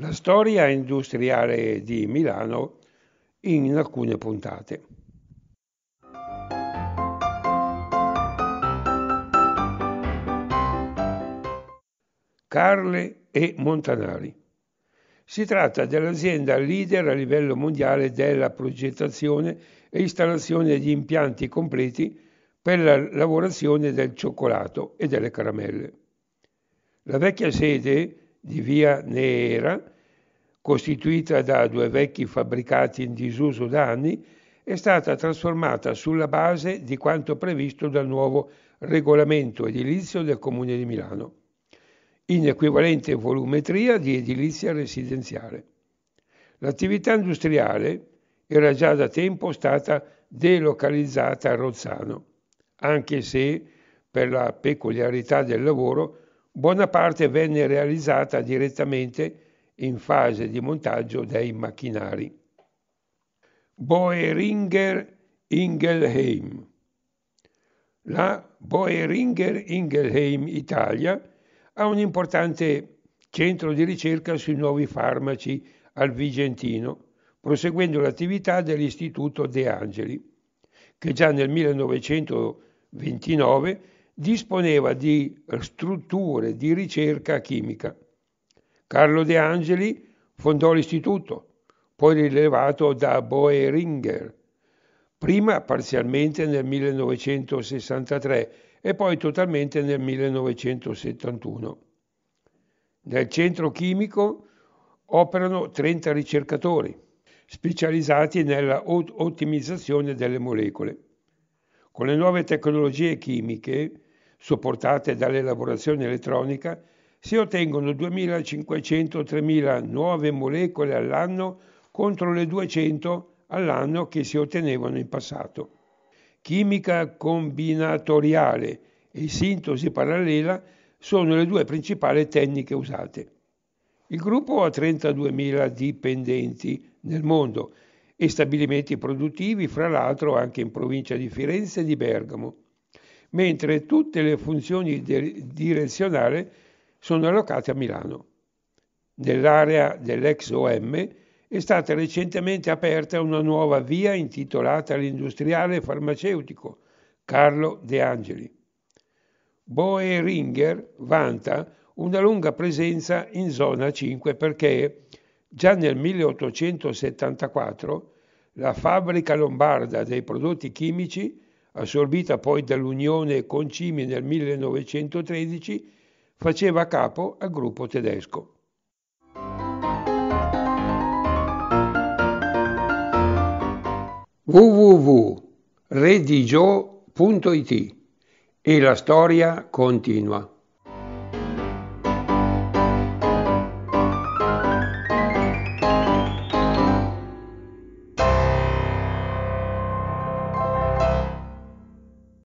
la storia industriale di Milano in alcune puntate. Carle e Montanari. Si tratta dell'azienda leader a livello mondiale della progettazione e installazione di impianti completi per la lavorazione del cioccolato e delle caramelle. La vecchia sede di via Neera, costituita da due vecchi fabbricati in disuso da anni, è stata trasformata sulla base di quanto previsto dal nuovo regolamento edilizio del Comune di Milano, in equivalente volumetria di edilizia residenziale. L'attività industriale era già da tempo stata delocalizzata a Rozzano, anche se per la peculiarità del lavoro Buona parte venne realizzata direttamente in fase di montaggio dei macchinari. Boeringer Ingelheim La Boeringer Ingelheim Italia ha un importante centro di ricerca sui nuovi farmaci al Vigentino, proseguendo l'attività dell'Istituto De Angeli, che già nel 1929 disponeva di strutture di ricerca chimica. Carlo De Angeli fondò l'istituto, poi rilevato da Boehringer, prima parzialmente nel 1963 e poi totalmente nel 1971. Nel centro chimico operano 30 ricercatori specializzati nella ottimizzazione delle molecole. Con le nuove tecnologie chimiche supportate dall'elaborazione elettronica, si ottengono 2.500-3.000 nuove molecole all'anno contro le 200 all'anno che si ottenevano in passato. Chimica combinatoriale e sintesi parallela sono le due principali tecniche usate. Il gruppo ha 32.000 dipendenti nel mondo e stabilimenti produttivi, fra l'altro anche in provincia di Firenze e di Bergamo mentre tutte le funzioni direzionali sono allocate a Milano. Nell'area dell'ex OM è stata recentemente aperta una nuova via intitolata all'industriale farmaceutico Carlo De Angeli. Boehringer vanta una lunga presenza in zona 5 perché già nel 1874 la fabbrica lombarda dei prodotti chimici assorbita poi dall'Unione con Cimi nel 1913, faceva capo al gruppo tedesco. www.redigio.it e la storia continua.